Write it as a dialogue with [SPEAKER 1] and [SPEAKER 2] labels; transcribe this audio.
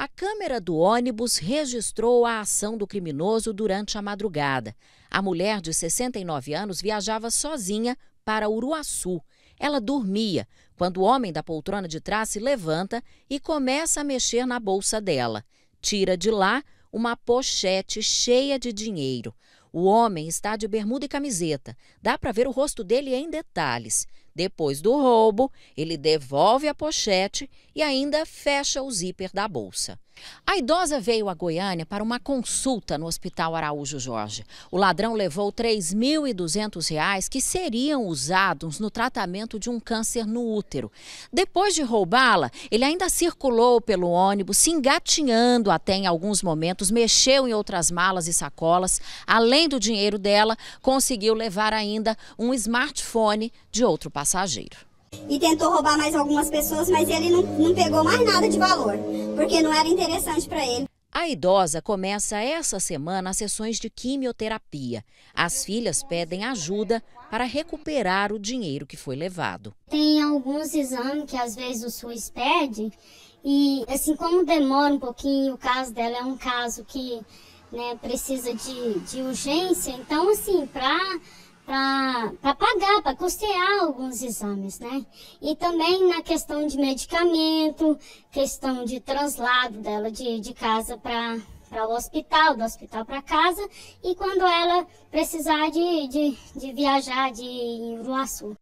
[SPEAKER 1] A câmera do ônibus registrou a ação do criminoso durante a madrugada. A mulher de 69 anos viajava sozinha para Uruaçu. Ela dormia quando o homem da poltrona de trás se levanta e começa a mexer na bolsa dela. Tira de lá uma pochete cheia de dinheiro. O homem está de bermuda e camiseta. Dá para ver o rosto dele em detalhes. Depois do roubo, ele devolve a pochete e ainda fecha o zíper da bolsa. A idosa veio a Goiânia para uma consulta no Hospital Araújo Jorge. O ladrão levou R$ reais que seriam usados no tratamento de um câncer no útero. Depois de roubá-la, ele ainda circulou pelo ônibus, se engatinhando até em alguns momentos, mexeu em outras malas e sacolas. Além do dinheiro dela, conseguiu levar ainda um smartphone de outro passageiro passageiro.
[SPEAKER 2] E tentou roubar mais algumas pessoas, mas ele não, não pegou mais nada de valor, porque não era interessante para ele.
[SPEAKER 1] A idosa começa essa semana as sessões de quimioterapia. As filhas pedem ajuda para recuperar o dinheiro que foi levado.
[SPEAKER 3] Tem alguns exames que às vezes o SUS pede e assim como demora um pouquinho, o caso dela é um caso que né, precisa de, de urgência, então assim, para para pagar, para custear alguns exames, né? E também na questão de medicamento, questão de translado dela de, de casa para para o hospital, do hospital para casa, e quando ela precisar de, de, de viajar de Uruaçu.